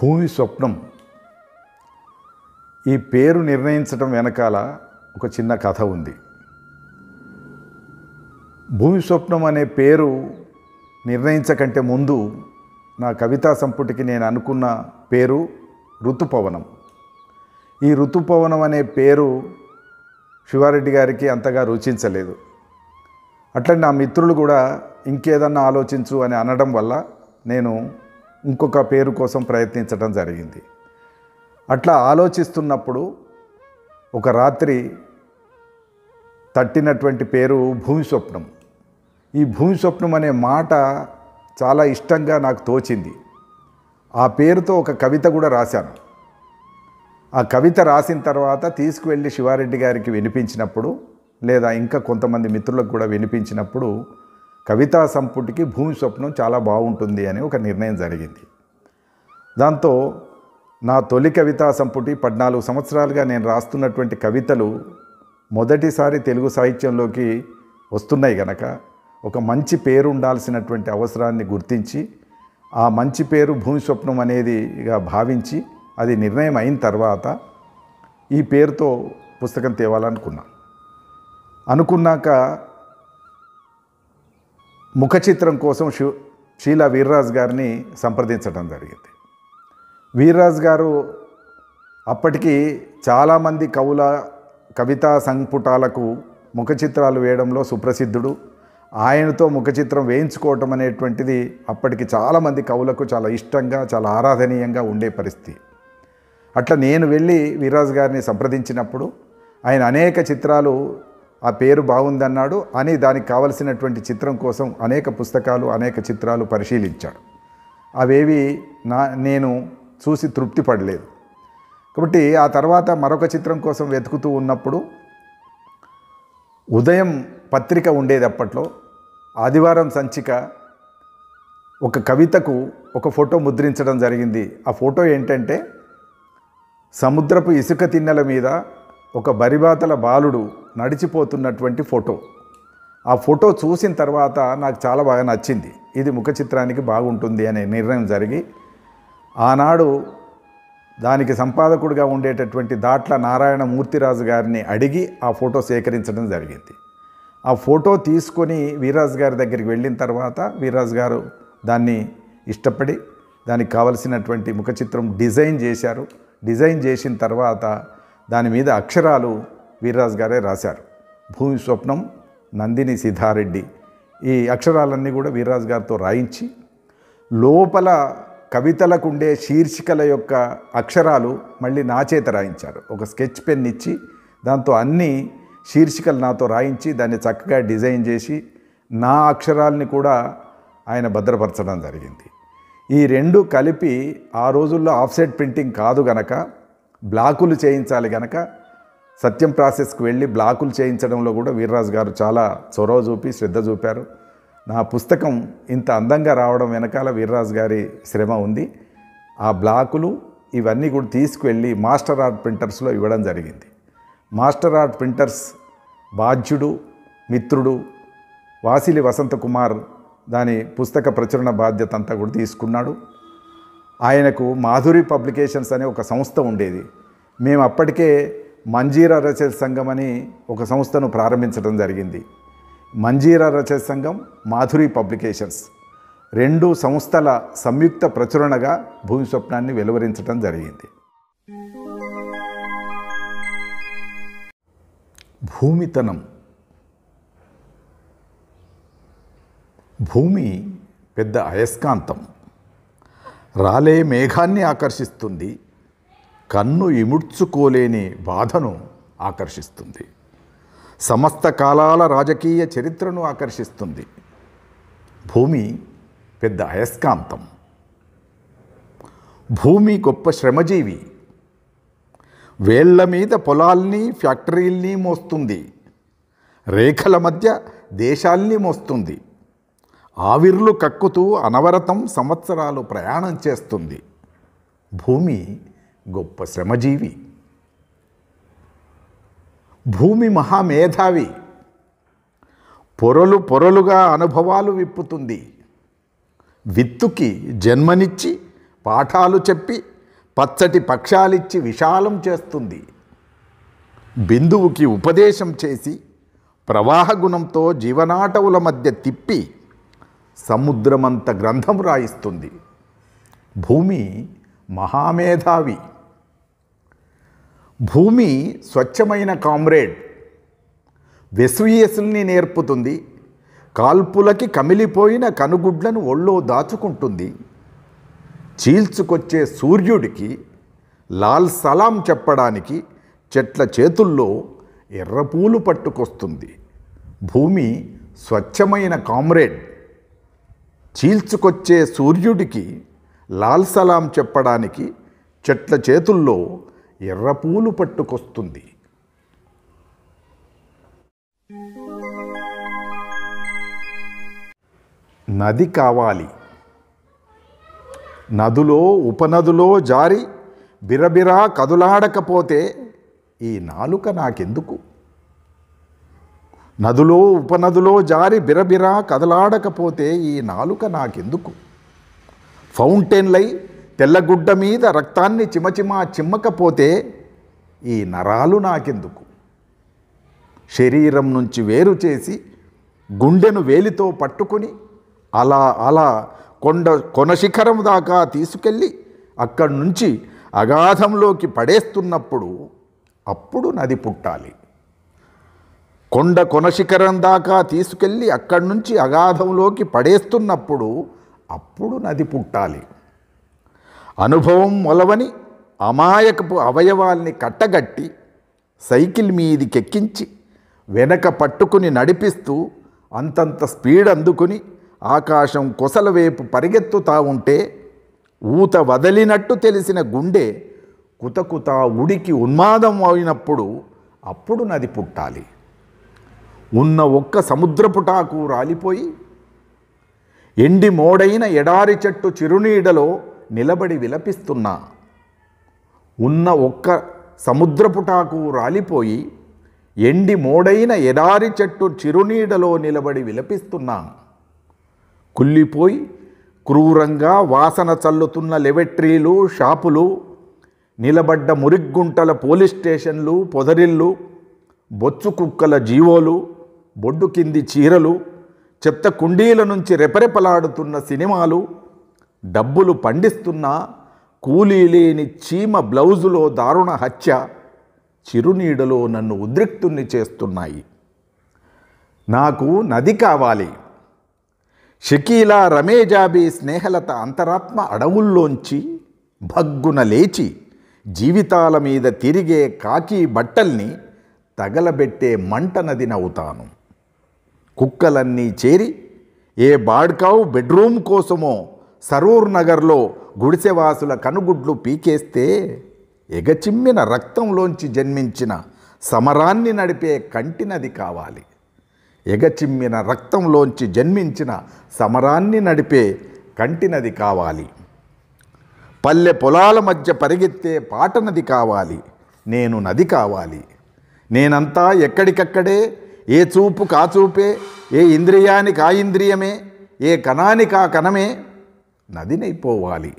భూమి స్వప్నం ఈ పేరు నిర్ణయించడం వెనకాల ఒక చిన్న కథ ఉంది భూమి స్వప్నం అనే పేరు నిర్ణయించకంటే ముందు నా కవితా సంపుటికి నేను అనుకున్న పేరు ఋతుపవనం ఈ ఋతుపవనం అనే పేరు శివారెడ్డి గారికి అంతగా రుచించలేదు అట్లనే నా మిత్రులు కూడా ఇంకేదన్నా ఆలోచించు అని అనడం వల్ల నేను ఇంకొక పేరు కోసం ప్రయత్నించడం జరిగింది అట్లా ఆలోచిస్తున్నప్పుడు ఒక రాత్రి తట్టినటువంటి పేరు భూమి స్వప్నం ఈ భూమి స్వప్నం అనే మాట చాలా ఇష్టంగా నాకు తోచింది ఆ పేరుతో ఒక కవిత కూడా రాశాను ఆ కవిత రాసిన తర్వాత తీసుకువెళ్ళి శివారెడ్డి గారికి వినిపించినప్పుడు లేదా ఇంకా కొంతమంది మిత్రులకు కూడా వినిపించినప్పుడు కవితా సంపుటికి భూమి స్వప్నం చాలా బాగుంటుంది అని ఒక నిర్ణయం జరిగింది దాంతో నా తొలి కవితా సంపుటి పద్నాలుగు సంవత్సరాలుగా నేను రాస్తున్నటువంటి కవితలు మొదటిసారి తెలుగు సాహిత్యంలోకి వస్తున్నాయి గనక ఒక మంచి పేరు ఉండాల్సినటువంటి అవసరాన్ని గుర్తించి ఆ మంచి పేరు భూమి స్వప్నం అనేదిగా భావించి అది నిర్ణయం అయిన తర్వాత ఈ పేరుతో పుస్తకం తేవాలనుకున్నాను అనుకున్నాక ముఖ చిత్రం కోసం శివ షీలా వీర్రాజు గారిని సంప్రదించడం జరిగింది వీర్రాజు గారు అప్పటికి చాలామంది కవుల కవితా సంపుటాలకు ముఖ చిత్రాలు వేయడంలో సుప్రసిద్ధుడు ఆయనతో ముఖ చిత్రం వేయించుకోవటం అనేటువంటిది అప్పటికి చాలామంది కవులకు చాలా ఇష్టంగా చాలా ఆరాధనీయంగా ఉండే పరిస్థితి అట్లా నేను వెళ్ళి వీర్రాజు గారిని సంప్రదించినప్పుడు ఆయన అనేక చిత్రాలు ఆ పేరు బాగుందన్నాడు అని దానికి కావలసినటువంటి చిత్రం కోసం అనేక పుస్తకాలు అనేక చిత్రాలు పరిశీలించాడు అవేవి నా నేను చూసి తృప్తి పడలేదు కాబట్టి ఆ తర్వాత మరొక చిత్రం కోసం వెతుకుతూ ఉన్నప్పుడు ఉదయం పత్రిక ఉండేది అప్పట్లో ఆదివారం సంచిక ఒక కవితకు ఒక ఫోటో ముద్రించడం జరిగింది ఆ ఫోటో ఏంటంటే సముద్రపు ఇసుక తిన్నెల మీద ఒక బరిబాతల బాలుడు నడిచిపోతున్నటువంటి ఫోటో ఆ ఫోటో చూసిన తర్వాత నాకు చాలా బాగా నచ్చింది ఇది ముఖ చిత్రానికి బాగుంటుంది అనే నిర్ణయం జరిగి ఆనాడు దానికి సంపాదకుడిగా ఉండేటటువంటి దాట్ల నారాయణ మూర్తిరాజు గారిని అడిగి ఆ ఫోటో సేకరించడం జరిగింది ఆ ఫోటో తీసుకొని వీరాజ్ గారి దగ్గరికి వెళ్ళిన తర్వాత వీరాజు గారు దాన్ని ఇష్టపడి దానికి కావలసినటువంటి ముఖ చిత్రం డిజైన్ చేశారు డిజైన్ చేసిన తర్వాత దాని మీద అక్షరాలు వీర్రాజు గారే రాశారు భూమి స్వప్నం నందిని సిద్ధారెడ్డి ఈ అక్షరాలన్నీ కూడా వీర్రాజు గారితో రాయించి లోపల కవితలకు ఉండే శీర్షికల యొక్క అక్షరాలు మళ్ళీ నా చేత రాయించారు ఒక స్కెచ్ పెన్ ఇచ్చి దాంతో అన్ని శీర్షికలు నాతో రాయించి దాన్ని చక్కగా డిజైన్ చేసి నా అక్షరాలని కూడా ఆయన భద్రపరచడం జరిగింది ఈ రెండు కలిపి ఆ రోజుల్లో ఆఫ్సెట్ ప్రింటింగ్ కాదు గనక బ్లాకులు చేయించాలి గనక సత్యం ప్రాసెస్కి వెళ్ళి బ్లాకులు చేయించడంలో కూడా వీర్రాజు గారు చాలా చొరవ చూపి శ్రద్ధ చూపారు నా పుస్తకం ఇంత అందంగా రావడం వెనకాల వీర్రాజు గారి శ్రమ ఉంది ఆ బ్లాకులు ఇవన్నీ కూడా తీసుకువెళ్ళి మాస్టర్ ఆర్ట్ ప్రింటర్స్లో ఇవ్వడం జరిగింది మాస్టర్ ఆర్ట్ ప్రింటర్స్ బాధ్యుడు మిత్రుడు వాసిలి వసంత కుమార్ దాని పుస్తక ప్రచురణ బాధ్యత అంతా కూడా తీసుకున్నాడు ఆయనకు మాధురి పబ్లికేషన్స్ అనే ఒక సంస్థ ఉండేది మేము అప్పటికే మంజీరా రచయిత సంఘం అని ఒక సంస్థను ప్రారంభించడం జరిగింది మంజీరా రచయిత సంఘం మాధురి పబ్లికేషన్స్ రెండు సంస్థల సంయుక్త ప్రచురణగా భూమి స్వప్నాన్ని వెలువరించడం జరిగింది భూమితనం భూమి పెద్ద అయస్కాంతం రాలే మేఘాన్ని ఆకర్షిస్తుంది కన్ను ఇముడ్చుకోలేని బాధను ఆకర్షిస్తుంది సమస్త కాలాల రాజకీయ చరిత్రను ఆకర్షిస్తుంది భూమి పెద్ద అయస్కాంతం భూమి గొప్ప శ్రమజీవి వేళ్ల మీద పొలాల్ని ఫ్యాక్టరీల్ని మోస్తుంది రేఖల మధ్య దేశాల్ని మోస్తుంది ఆవిర్లు కక్కుతూ అనవరతం సంవత్సరాలు ప్రయాణం చేస్తుంది భూమి గొప్ప శ్రమజీవి భూమి మహామేధావి పొరలు పొరలుగా అనుభవాలు విప్పుతుంది విత్తుకి జన్మనిచ్చి పాఠాలు చెప్పి పచ్చటి పక్షాలిచ్చి విశాలం చేస్తుంది బిందువుకి ఉపదేశం చేసి ప్రవాహ గుణంతో జీవనాటవుల మధ్య తిప్పి సముద్రమంత గ్రంథం రాయిస్తుంది భూమి మహామేధావి భూమి స్వచ్ఛమైన కామ్రేడ్ వెసుయేసుల్ని నేర్పుతుంది కాల్పులకి కమిలిపోయిన కనుగుడ్లను ఒళ్ళో దాచుకుంటుంది చీల్చుకొచ్చే సూర్యుడికి లాల్ సలాం చెప్పడానికి చెట్ల చేతుల్లో ఎర్రపూలు పట్టుకొస్తుంది భూమి స్వచ్ఛమైన కామ్రేడ్ చీల్చుకొచ్చే సూర్యుడికి లాల్ సలాం చెప్పడానికి చెట్ల చేతుల్లో ఎర్రపూలు పట్టుకొస్తుంది నది కావాలి నదులో ఉపనదులో జారి బిరబిరా కదులాడకపోతే ఈ నాలుక నాకెందుకు నదులో ఉపనదులో జారి బిరబిరా కదలాడకపోతే ఈ నాలుక నాకెందుకు ఫౌంటైన్లై తెల్లగుడ్డ మీద రక్తాన్ని చిమచిమా చిమ్మకపోతే ఈ నరాలు నాకెందుకు శరీరం నుంచి వేరు చేసి గుండెను వేలితో పట్టుకుని అలా అలా కొండ కొనశిఖరం దాకా తీసుకెళ్ళి అక్కడి నుంచి అగాధంలోకి పడేస్తున్నప్పుడు అప్పుడు నది పుట్టాలి కొండ కొనశిఖరం దాకా తీసుకెళ్ళి అక్కడి నుంచి అగాధంలోకి పడేస్తున్నప్పుడు అప్పుడు నది పుట్టాలి అనుభవం మొలవని అమాయకపు అవయవాల్ని కట్టగట్టి సైకిల్ మీదికెక్కించి వెనక పట్టుకుని నడిపిస్తూ అంతంత స్పీడ్ అందుకుని ఆకాశం కొసల వైపు పరిగెత్తుతా ఉంటే ఊత వదలినట్టు తెలిసిన గుండె కుతకుత ఉడికి ఉన్మాదం అయినప్పుడు అప్పుడు నది పుట్టాలి ఉన్న ఒక్క సముద్రపుటాకు రాలిపోయి ఎండి మోడైన ఎడారి చెట్టు చిరునీడలో నిలబడి విలపిస్తున్నా ఉన్న ఒక్క సముద్రపుటాకు రాలిపోయి ఎండి మోడైన ఎడారి చెట్టు చిరునీడలో నిలబడి విలపిస్తున్నా కుల్లిపోయి క్రూరంగా వాసన చల్లుతున్న లెవెట్రీలు షాపులు నిలబడ్డ మురిగ్గుంటల పోలీస్ స్టేషన్లు పొదరిళ్ళు బొచ్చు కుక్కల జీవోలు బొడ్డు కింది చీరలు చెత్త కుండీల నుంచి రెపరెపలాడుతున్న సినిమాలు డబ్బులు పండిస్తున్న కూలీ లేని చీమ బ్లౌజులో దారుణ హత్య చిరునీడలో నన్ను ఉద్రిక్తుణ్ణి చేస్తున్నాయి నాకు నది కావాలి షకీలా రమేజాబీ స్నేహలత అంతరాత్మ అడవుల్లోంచి భగ్గున లేచి జీవితాల మీద తిరిగే కాకి బట్టల్ని తగలబెట్టే మంట నది నవ్వుతాను కుక్కలన్నీ చేరి ఏ బాడ్కావు బెడ్రూమ్ కోసమో సరూర్ నగర్లో గుడిసెవాసుల కనుగుడ్లు పీకేస్తే ఎగచిమ్మిన రక్తంలోంచి జన్మించిన సమరాన్ని నడిపే కంటినది కావాలి ఎగచిమ్మిన రక్తంలోంచి జన్మించిన సమరాన్ని నడిపే కంటినది కావాలి పల్లె పొలాల మధ్య పరిగెత్తే పాట నది కావాలి నేను నది కావాలి నేనంతా ఎక్కడికక్కడే ఏ చూపు కాచూపే ఏ ఇంద్రియానికి ఆ ఇంద్రియమే ఏ కణానికి ఆ కణమే నదినైపోవాలి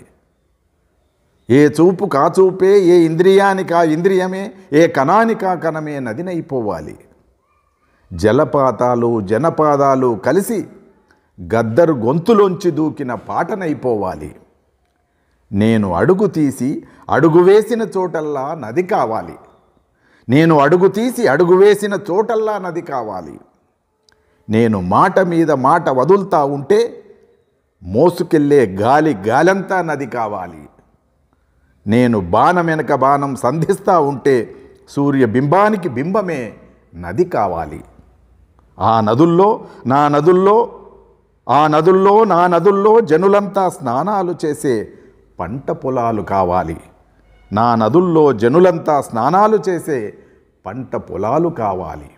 ఏ చూపు కాచూపే ఏ ఇంద్రియానికి ఆ ఇంద్రియమే ఏ కణానికి ఆ కణమే నదినైపోవాలి జలపాతాలు జనపాదాలు కలిసి గద్దరు గొంతులోంచి దూకిన పాటనైపోవాలి నేను అడుగు తీసి అడుగు వేసిన చోటల్లా నది కావాలి నేను అడుగు తీసి అడుగు వేసిన చోటల్లా నది కావాలి నేను మాట మీద మాట వదులుతా ఉంటే మోసుకెళ్ళే గాలి గాలంతా నది కావాలి నేను బాణం వెనక బాణం సంధిస్తా ఉంటే సూర్య బింబానికి బింబమే నది కావాలి ఆ నదుల్లో నా నదుల్లో ఆ నదుల్లో నా నదుల్లో జనులంతా స్నానాలు చేసే పంట పొలాలు కావాలి నా నదుల్లో జనులంతా స్నానాలు చేసే పంట పొలాలు కావాలి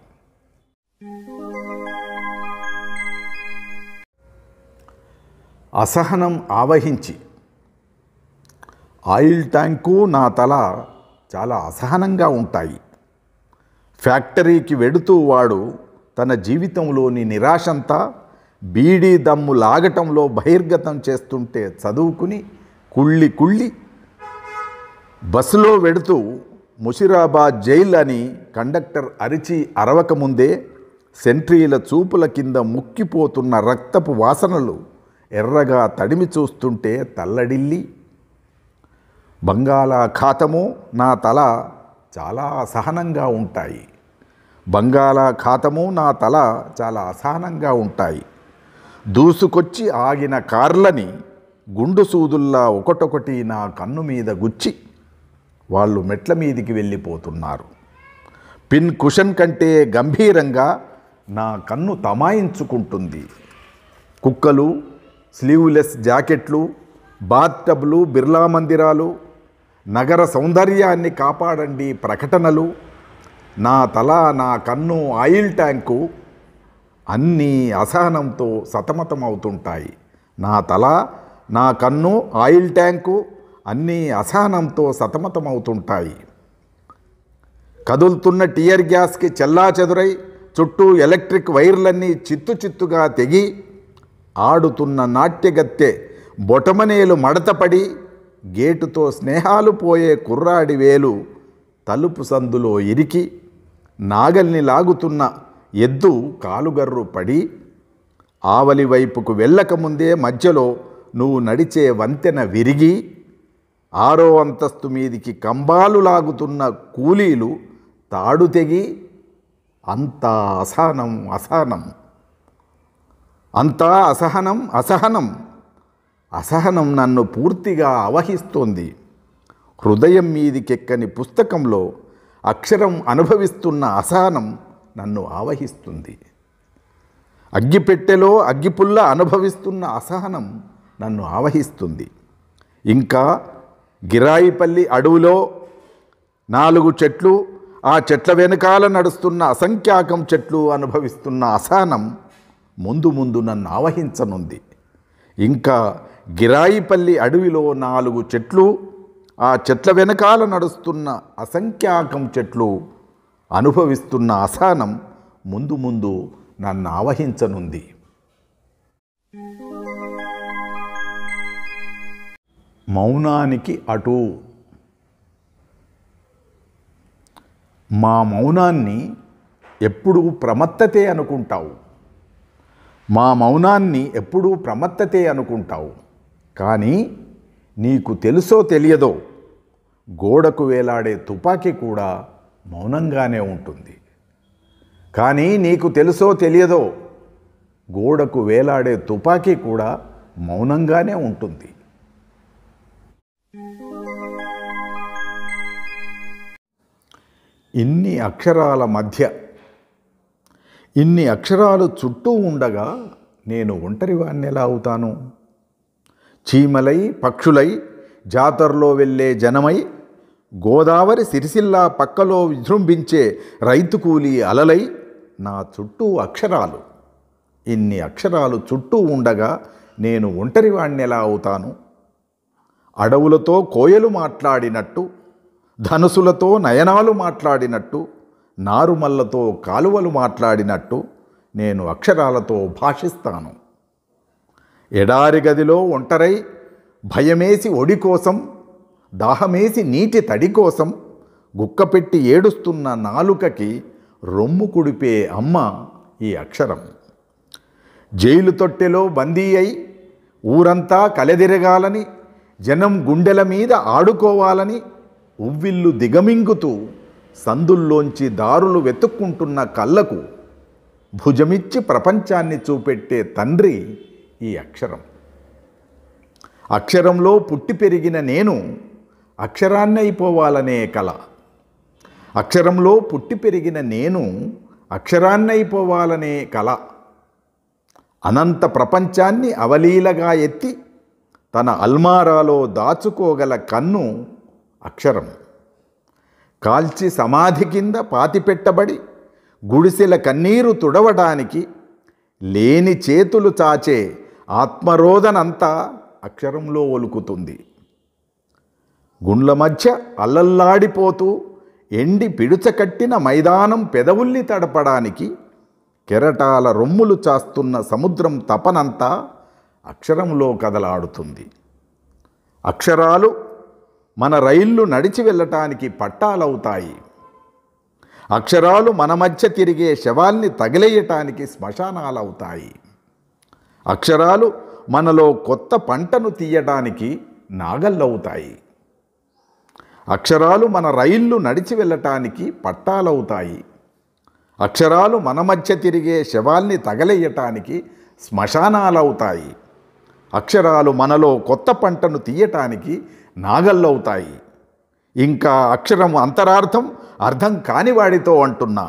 అసహనం ఆవహించి ఆయిల్ ట్యాంకు నా తల చాలా అసహనంగా ఉంటాయి ఫ్యాక్టరీకి వెడుతూ వాడు తన జీవితంలోని నిరాశంతా బీడీ దమ్ము లాగటంలో బహిర్గతం చేస్తుంటే చదువుకుని కుళ్ళి కుళ్ళి బస్సులో వెడుతూ ముషిరాబాద్ జైల్ అని కండక్టర్ అరిచి అరవకముందే సెంట్రీల చూపుల కింద ముక్కిపోతున్న రక్తపు వాసనలు ఎర్రగా తడిమి చూస్తుంటే తల్లడిల్లి బంగాళాఖాతము నా తల చాలా అసహనంగా ఉంటాయి బంగాళాఖాతము నా తల చాలా అసహనంగా ఉంటాయి దూసుకొచ్చి ఆగిన కార్లని గుండు సూదుల్లా ఒకటొకటి నా కన్ను మీద గుచ్చి వాళ్ళు మెట్ల మీదికి వెళ్ళిపోతున్నారు పిన్ కుషన్ కంటే గంభీరంగా నా కన్ను తమాయించుకుంటుంది కుక్కలు స్లీవ్లెస్ జాకెట్లు బాత్తబ్లు బిర్లా మందిరాలు నగర సౌందర్యాన్ని కాపాడండి ప్రకటనలు నా తల నా కన్ను ఆయిల్ ట్యాంకు అన్నీ అసహనంతో సతమతమవుతుంటాయి నా తల నా కన్ను ఆయిల్ ట్యాంకు అన్నీ అసహనంతో సతమతమవుతుంటాయి కదులుతున్న టీయర్ గ్యాస్కి చెల్లా చెదురై చుట్టూ ఎలక్ట్రిక్ వైర్లన్నీ చిత్తు చిత్తుగా తెగి ఆడుతున్న నాట్యగత్తె బొటమనేలు మడతపడి గేటుతో స్నేహాలు పోయే కుర్రాడి వేలు తలుపు సందులో ఇరికి నాగల్ని లాగుతున్న ఎద్దు కాలుగర్రు పడి ఆవలి వైపుకు వెళ్ళకముందే మధ్యలో నువ్వు నడిచే వంతెన విరిగి ఆరో అంతస్తు మీదికి కంబాలు లాగుతున్న కూలీలు తాడు తెగి అంతా అసానం అసానం అంతా అసహనం అసహనం అసహనం నన్ను పూర్తిగా అవహిస్తోంది హృదయం మీదికెక్కని పుస్తకంలో అక్షరం అనుభవిస్తున్న అసహనం నన్ను ఆవహిస్తుంది అగ్గిపెట్టెలో అగ్గిపుల్ల అనుభవిస్తున్న అసహనం నన్ను ఆవహిస్తుంది ఇంకా గిరాయిపల్లి అడవులో నాలుగు చెట్లు ఆ చెట్ల వెనకాల నడుస్తున్న అసంఖ్యాకం చెట్లు అనుభవిస్తున్న అసహనం ముందు ముందు నన్ను ఆవహించనుంది ఇంకా గిరాయిపల్లి అడవిలో నాలుగు చెట్లు ఆ చెట్ల వెనకాల నడుస్తున్న అసంఖ్యాకం చెట్లు అనుభవిస్తున్న అసహనం ముందు ముందు నన్ను ఆవహించనుంది మౌనానికి అటు మా మౌనాన్ని ఎప్పుడూ ప్రమత్తతే అనుకుంటావు మా మౌనాన్ని ఎప్పుడూ ప్రమత్తతే అనుకుంటావు కానీ నీకు తెలుసో తెలియదో గోడకు వేలాడే తుపాకీ కూడా మౌనంగానే ఉంటుంది కానీ నీకు తెలుసో తెలియదో గోడకు వేలాడే తుపాకీ కూడా మౌనంగానే ఉంటుంది ఇన్ని అక్షరాల మధ్య ఇన్ని అక్షరాలు చుట్టూ ఉండగా నేను ఒంటరివాణ్ణి ఎలా అవుతాను చీమలై పక్షులై జాతరలో వెళ్ళే జనమై గోదావరి సిరిసిల్లా పక్కలో విజృంభించే రైతు కూలీ అలలై నా చుట్టూ అక్షరాలు ఇన్ని అక్షరాలు చుట్టూ ఉండగా నేను ఒంటరివాణ్ణి ఎలా అవుతాను అడవులతో కోయలు మాట్లాడినట్టు ధనుసులతో నయనాలు మాట్లాడినట్టు నారుమల్లతో కాలువలు మాట్లాడినట్టు నేను అక్షరాలతో భాషిస్తాను ఎడారి గదిలో ఒంటరై భయమేసి ఒడి కోసం దాహమేసి నీటి తడి కోసం గుక్కపెట్టి ఏడుస్తున్న నాలుకకి రొమ్ము కుడిపే అమ్మ ఈ అక్షరం జైలు తొట్టెలో బందీ అయి ఊరంతా కలెదిరగాలని జనం గుండెల మీద ఆడుకోవాలని ఉవ్విల్లు దిగమింగుతూ సందుల్లోంచి దారులు వెతుక్కుంటున్న కళ్ళకు భుజమిచ్చి ప్రపంచాన్ని చూపెట్టే తండ్రి ఈ అక్షరం అక్షరంలో పుట్టి పెరిగిన నేను అక్షరాన్నైపోవాలనే కళ అక్షరంలో పుట్టి పెరిగిన నేను అక్షరాన్నైపోవాలనే కళ అనంత ప్రపంచాన్ని అవలీలగా ఎత్తి తన అల్మారాలో దాచుకోగల కన్ను అక్షరం కాల్చి సమాధి కింద పాతిపెట్టబడి గుడిసెల కన్నీరు తుడవడానికి లేని చేతులు చాచే ఆత్మరోధనంతా అక్షరంలో ఒలుకుతుంది గుండ్ల మధ్య అల్లల్లాడిపోతూ ఎండి పిడుచకట్టిన మైదానం పెదవుల్లి తడపడానికి కెరటాల రొమ్ములు చాస్తున్న సముద్రం తపనంతా అక్షరంలో కదలాడుతుంది అక్షరాలు మన రైళ్లు నడిచి వెళ్ళటానికి పట్టాలవుతాయి అక్షరాలు మన మధ్య తిరిగే శవాల్ని తగిలేయటానికి శ్మశానాలవుతాయి అక్షరాలు మనలో కొత్త పంటను తీయటానికి నాగళ్ళవుతాయి అక్షరాలు మన రైళ్లు నడిచి వెళ్ళటానికి పట్టాలవుతాయి అక్షరాలు మన మధ్య తిరిగే శవాల్ని తగలేయటానికి శ్మశానాలవుతాయి అక్షరాలు మనలో కొత్త పంటను తీయటానికి నాగల్లవుతాయి ఇంకా అక్షరం అంతరార్థం అర్థం కానివాడితో అంటున్నా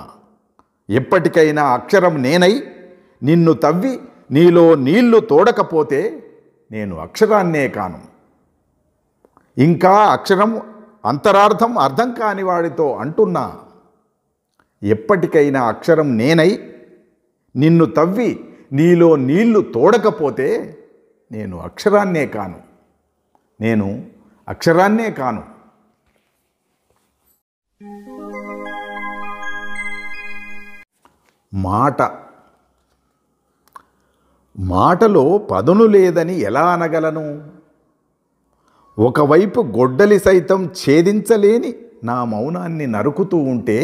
ఎప్పటికైనా అక్షరం నేనై నిన్ను తవ్వి నీలో నీళ్లు తోడకపోతే నేను అక్షరాన్నే కాను ఇంకా అక్షరం అంతరార్థం అర్థం కానివాడితో అంటున్నా ఎప్పటికైనా అక్షరం నేనై నిన్ను తవ్వి నీలో నీళ్లు తోడకపోతే నేను అక్షరాన్నే కాను నేను అక్షరాన్నే కాను మాట మాటలో పదును లేదని ఎలా అనగలను ఒకవైపు గొడ్డలి సైతం ఛేదించలేని నా మౌనాన్ని నరుకుతూ ఉంటే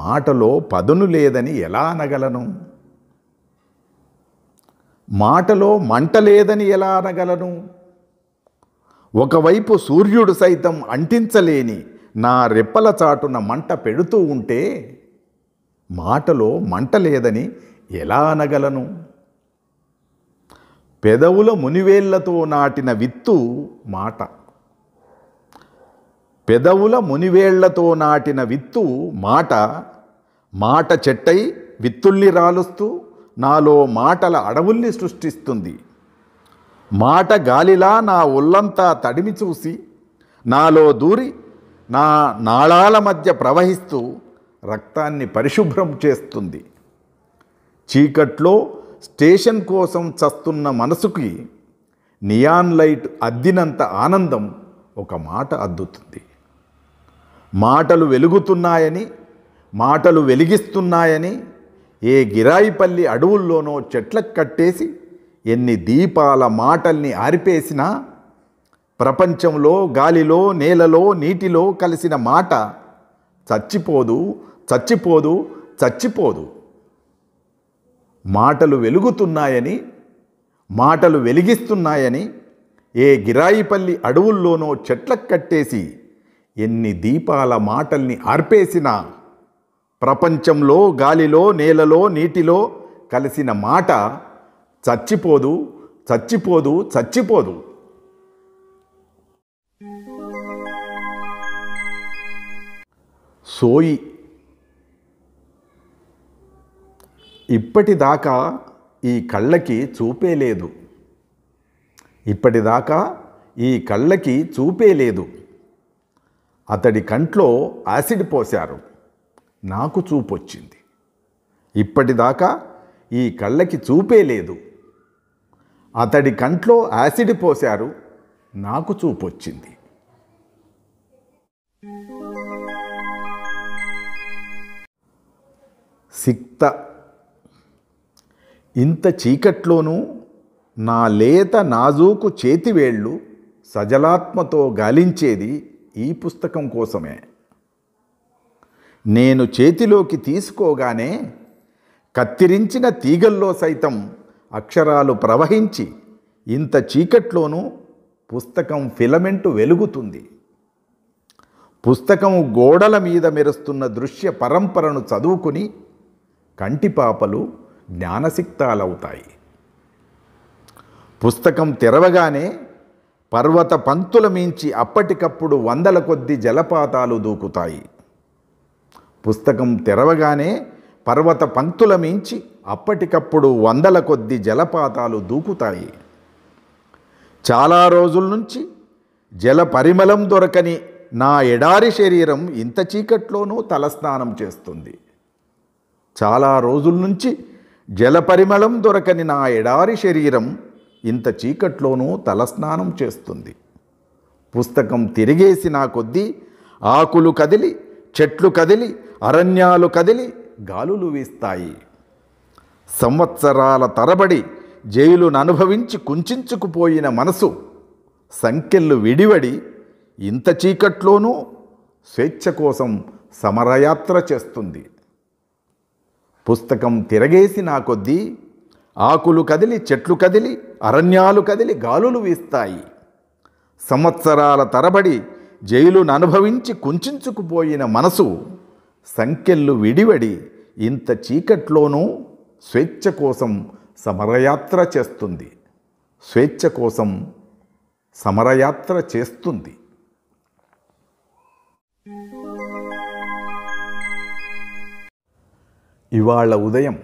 మాటలో పదును లేదని ఎలా అనగలను మాటలో మంట లేదని ఎలా అనగలను ఒకవైపు సూర్యుడు సైతం అంటించలేని నా రెప్పల చాటున మంట పెడుతూ ఉంటే మాటలో మంట లేదని ఎలా అనగలను పెదవుల మునివేళ్లతో నాటిన విత్తు మాట పెదవుల మునివేళ్లతో నాటిన విత్తు మాట మాట చెట్టై విత్తుల్ని రాలుస్తూ నాలో మాటల అడవుల్ని సృష్టిస్తుంది మాట గాలిలా నా ఒళ్ళంతా తడిమి చూసి నాలో దూరి నా నాళాల మధ్య ప్రవహిస్తూ రక్తాన్ని పరిశుభ్రం చేస్తుంది చీకట్లో స్టేషన్ కోసం చస్తున్న మనసుకి నియాన్ లైట్ అద్దినంత ఆనందం ఒక మాట అద్దుతుంది మాటలు వెలుగుతున్నాయని మాటలు వెలిగిస్తున్నాయని ఏ గిరాయిపల్లి అడవుల్లోనో చెట్లకు కట్టేసి ఎన్ని దీపాల మాటల్ని ఆరిపేసినా ప్రపంచంలో గాలిలో నేలలో నీటిలో కలిసిన మాట చచ్చిపోదు చచ్చిపోదు చచ్చిపోదు మాటలు వెలుగుతున్నాయని మాటలు వెలిగిస్తున్నాయని ఏ గిరాయిపల్లి అడవుల్లోనో చెట్లకు కట్టేసి ఎన్ని దీపాల మాటల్ని ఆర్పేసినా ప్రపంచంలో గాలిలో నేలలో నీటిలో కలిసిన మాట చచ్చిపోదు చచ్చిపోదు చచ్చిపోదు సోయి ఇప్పటిదాకా ఈ కళ్ళకి చూపే లేదు ఇప్పటిదాకా ఈ కళ్ళకి చూపే లేదు అతడి కంట్లో యాసిడ్ పోశారు నాకు చూపొచ్చింది ఇప్పటిదాకా ఈ కళ్ళకి చూపే లేదు అతడి కంట్లో యాసిడ్ పోశారు నాకు చూపొచ్చింది సిక్త ఇంత చీకట్లోనూ నా లేత నాజూకు చేతివేళ్ళు సజలాత్మతో గాలించేది ఈ పుస్తకం కోసమే నేను చేతిలోకి తీసుకోగానే కత్తిరించిన తీగల్లో సైతం అక్షరాలు ప్రవహించి ఇంత చీకట్లోనూ పుస్తకం ఫిలమెంటు వెలుగుతుంది పుస్తకం గోడల మీద మెరుస్తున్న దృశ్య పరంపరను చదువుకుని కంటిపాపలు జ్ఞానసిక్తాలవుతాయి పుస్తకం తెరవగానే పర్వత పంతుల మించి అప్పటికప్పుడు వందల కొద్ది జలపాతాలు దూకుతాయి పుస్తకం తెరవగానే పర్వత పంక్తుల మించి అప్పటికప్పుడు వందల కొద్ది జలపాతాలు దూకుతాయి చాలా రోజుల నుంచి జల పరిమళం దొరకని నా ఎడారి శరీరం ఇంత చీకట్లోనూ తలస్నానం చేస్తుంది చాలా రోజుల నుంచి జల పరిమళం దొరకని నా ఎడారి శరీరం ఇంత చీకట్లోనూ తలస్నానం చేస్తుంది పుస్తకం తిరిగేసి నా కొద్దీ ఆకులు కదిలి చెట్లు కదిలి అరణ్యాలు కదిలి గాలులు వీస్తాయి సంవత్సరాల తరబడి జైలును అనుభవించి కుంచుకుపోయిన మనసు సంఖ్యలు విడివడి ఇంత చీకట్లోనూ స్వేచ్ఛ కోసం సమరయాత్ర చేస్తుంది పుస్తకం తిరగేసి నా కొద్దీ ఆకులు కదిలి చెట్లు కదిలి అరణ్యాలు కదిలి గాలులు వీస్తాయి సంవత్సరాల తరబడి జైలును అనుభవించి కుంచుకుపోయిన మనసు సంఖ్యలు విడివడి ఇంత చీకట్లోనూ స్వేచ్ఛ కోసం సమరయాత్ర చేస్తుంది స్వేచ్ఛ కోసం సమరయాత్ర చేస్తుంది ఇవాళ ఉదయం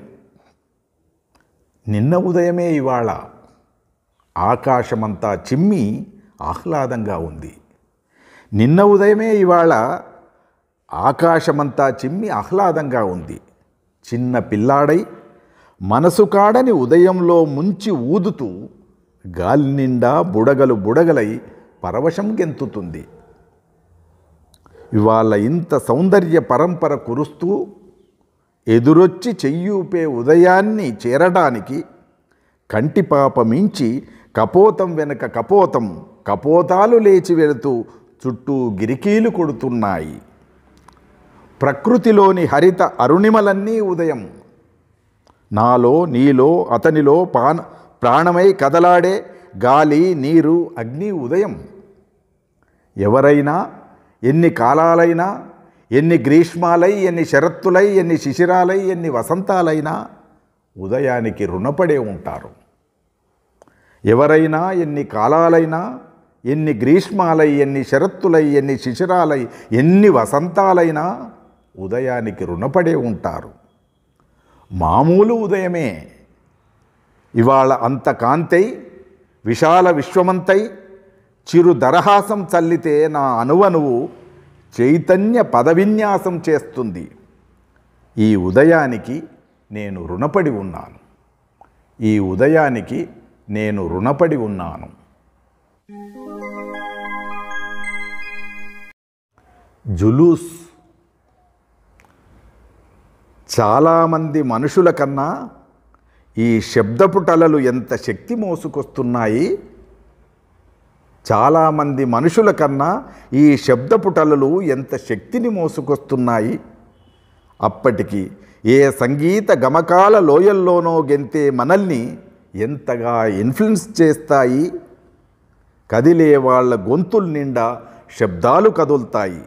నిన్న ఉదయమే ఇవాళ ఆకాశమంతా చిమ్మి ఆహ్లాదంగా ఉంది నిన్న ఉదయమే ఇవాళ ఆకాశమంతా చిమ్మి ఆహ్లాదంగా ఉంది చిన్న పిల్లాడై మనసు కాడని ఉదయంలో ముంచి ఊదుతూ గాలి నిండా బుడగలు బుడగలై పరవశం గెంతుతుంది ఇవాళ ఇంత సౌందర్య పరంపర కురుస్తూ ఎదురొచ్చి చెయ్యూపే ఉదయాన్ని చేరడానికి కంటిపాప మించి కపోతం వెనక కపోతం కపోతాలు లేచి వెళుతూ చుట్టూ గిరికీలు కొడుతున్నాయి ప్రకృతిలోని హరిత అరుణిమలన్నీ ఉదయం నాలో నీలో అతనిలో పాన ప్రాణమై కదలాడే గాలి నీరు అగ్ని ఉదయం ఎవరైనా ఎన్ని కాలాలైనా ఎన్ని గ్రీష్మాలై ఎన్ని శరత్తులై ఎన్ని శిశిరాలై ఎన్ని వసంతాలైనా ఉదయానికి రుణపడే ఉంటారు ఎవరైనా ఎన్ని కాలాలైనా ఎన్ని గ్రీష్మాలై ఎన్ని శరత్తులై ఎన్ని శిశిరాలై ఎన్ని వసంతాలైనా ఉదయానికి రుణపడే ఉంటారు మామూలు ఉదయమే ఇవాళ అంత కాంతై విశాల విశ్వమంతై చిరు దరహాసం చల్లితే నా అనువనువు చైతన్య పదవిన్యాసం చేస్తుంది ఈ ఉదయానికి నేను రుణపడి ఉన్నాను ఈ ఉదయానికి నేను రుణపడి ఉన్నాను జులూస్ చాలామంది మనుషుల కన్నా ఈ శబ్దపుటలలు ఎంత శక్తి మోసుకొస్తున్నాయి చాలామంది మనుషుల కన్నా ఈ శబ్దపుటలలు ఎంత శక్తిని మోసుకొస్తున్నాయి అప్పటికి ఏ సంగీత గమకాల లోయల్లోనో గెంతే మనల్ని ఎంతగా ఇన్ఫ్లుయెన్స్ చేస్తాయి కదిలే వాళ్ళ గొంతుల నిండా శబ్దాలు కదులుతాయి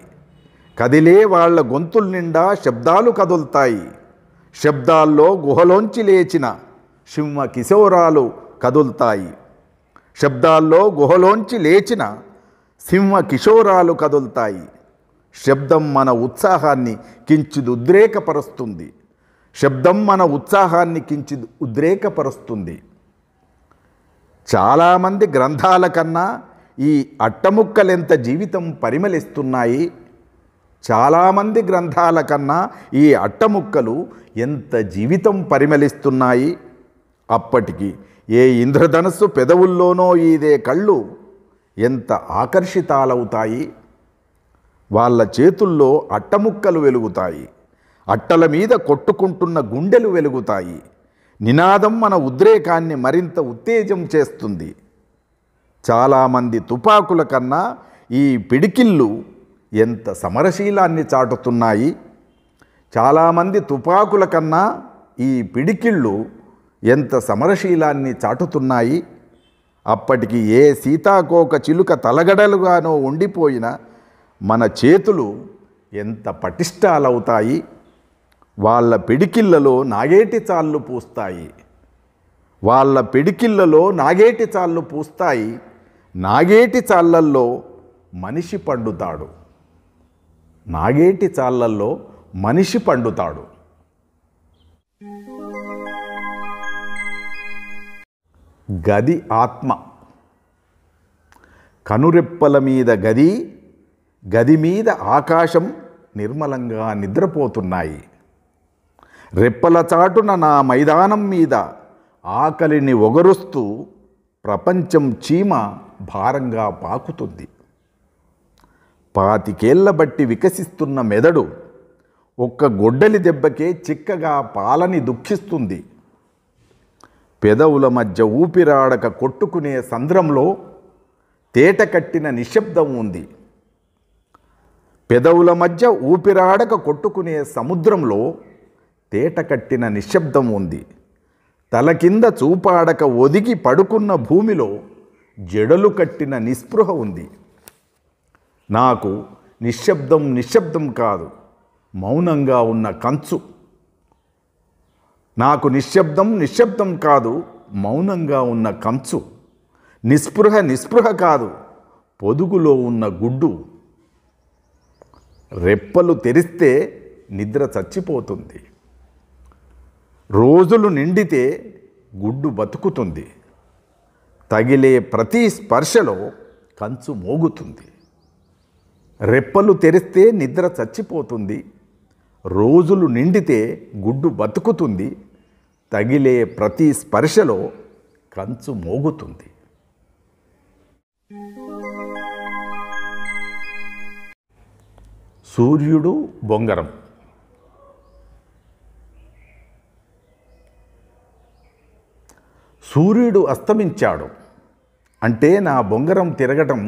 కదిలే వాళ్ల గొంతుల నిండా శబ్దాలు కదులుతాయి శబ్దాల్లో గుహలోంచి లేచిన సింహ కిశోరాలు కదులుతాయి శబ్దాల్లో గుహలోంచి లేచిన సింహ కిశోరాలు కదులుతాయి శబ్దం మన ఉత్సాహాన్ని కించిది ఉద్రేకపరుస్తుంది శబ్దం మన ఉత్సాహాన్ని కించిది ఉద్రేకపరుస్తుంది చాలామంది గ్రంథాల కన్నా ఈ అట్టముక్కలెంత జీవితం పరిమళిస్తున్నాయి చాలామంది గ్రంథాల కన్నా ఈ అట్టముక్కలు ఎంత జీవితం పరిమళిస్తున్నాయి అప్పటికి ఏ ఇంద్రధనస్సు పెదవుల్లోనో ఇదే కళ్ళు ఎంత ఆకర్షితాలవుతాయి వాళ్ళ చేతుల్లో అట్టముక్కలు వెలుగుతాయి అట్టల మీద కొట్టుకుంటున్న గుండెలు వెలుగుతాయి నినాదం మన ఉద్రేకాన్ని మరింత ఉత్తేజం చేస్తుంది చాలామంది తుపాకుల కన్నా ఈ పిడికిళ్ళు ఎంత సమరశీలాన్ని చాటుతున్నాయి చాలామంది తుపాకుల కన్నా ఈ పిడికిళ్ళు ఎంత సమరశీలాన్ని చాటుతున్నాయి అప్పటికి ఏ సీతాకోక చిలుక తలగడలుగానో ఉండిపోయిన మన చేతులు ఎంత పటిష్టాలవుతాయి వాళ్ళ పిడికిళ్ళలో నాగేటి చాళ్ళు పూస్తాయి వాళ్ళ పిడికిళ్ళలో నాగేటి చాళ్ళు పూస్తాయి నాగేటి చాళ్ళల్లో మనిషి పండుతాడు నాగేటి చాళ్ళల్లో మనిషి పండుతాడు గది ఆత్మ కనురెప్పల మీద గది గది మీద ఆకాశం నిర్మలంగా నిద్రపోతున్నాయి రెప్పల చాటున నా మైదానం మీద ఆకలిని ఒగరుస్తూ ప్రపంచం చీమ భారంగా పాకుతుంది పాతికేళ్ల బట్టి వికసిస్తున్న మెదడు ఒక్క గొడ్డలి దెబ్బకే చిక్కగా పాలని దుఃఖిస్తుంది పెదవుల మధ్య ఊపిరాడక కొట్టుకునే సంద్రంలో తేట కట్టిన నిశ్శబ్దం ఉంది పెదవుల మధ్య ఊపిరాడక కొట్టుకునే సముద్రంలో తేట కట్టిన నిశ్శబ్దం ఉంది తల కింద చూపాడక ఒదిగి పడుకున్న భూమిలో జడలు కట్టిన నిస్పృహ ఉంది నాకు నిశ్శబ్దం నిశ్శబ్దం కాదు మౌనంగా ఉన్న కంచు నాకు నిశ్శబ్దం నిశ్శబ్దం కాదు మౌనంగా ఉన్న కంచు నిస్పృహ నిస్పృహ కాదు పొదుగులో ఉన్న గుడ్డు రెప్పలు తెరిస్తే నిద్ర చచ్చిపోతుంది రోజులు నిండితే గుడ్డు బతుకుతుంది తగిలే ప్రతి స్పర్శలో కంచు మోగుతుంది రెప్పలు తెరిస్తే నిద్ర చచ్చిపోతుంది రోజులు నిండితే గుడ్డు బతుకుతుంది తగిలే ప్రతి స్పర్శలో కంచు మోగుతుంది సూర్యుడు బొంగరం సూర్యుడు అస్తమించాడు అంటే నా బొంగరం తిరగటం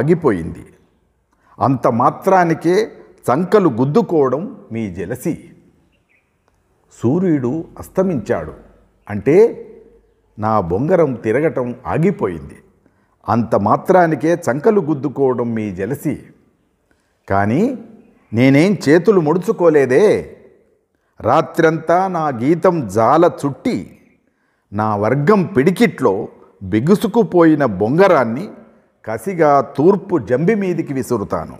ఆగిపోయింది అంత మాత్రానికే చంకలు గుద్దుకోవడం మీ జలసి సూర్యుడు అస్తమించాడు అంటే నా బొంగరం తిరగటం ఆగిపోయింది అంత మాత్రానికే చంకలు గుద్దుకోవడం మీ జలసి కానీ నేనేం చేతులు ముడుచుకోలేదే రాత్రంతా నా గీతం జాల చుట్టి నా వర్గం పిడికిట్లో బిగుసుకుపోయిన బొంగరాన్ని కసిగా తూర్పు జంబి మీదికి విసురుతాను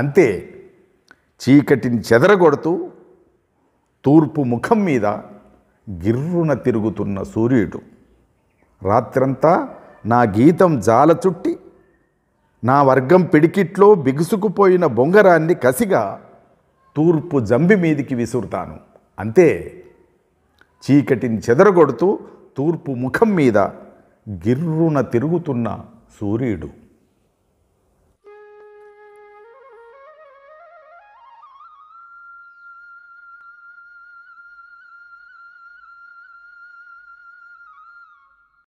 అంతే చీకటిని చెదరగొడుతూ తూర్పు ముఖం మీద గిర్రున తిరుగుతున్న సూర్యుడు రాత్రంతా నా గీతం జాల చుట్టి నా వర్గం పిడికిట్లో బిగుసుకుపోయిన బొంగరాన్ని కసిగా తూర్పు జంబి మీదికి విసురుతాను అంతే చీకటిని చెదరగొడుతూ తూర్పు ముఖం మీద గిర్రున తిరుగుతున్న సూర్యుడు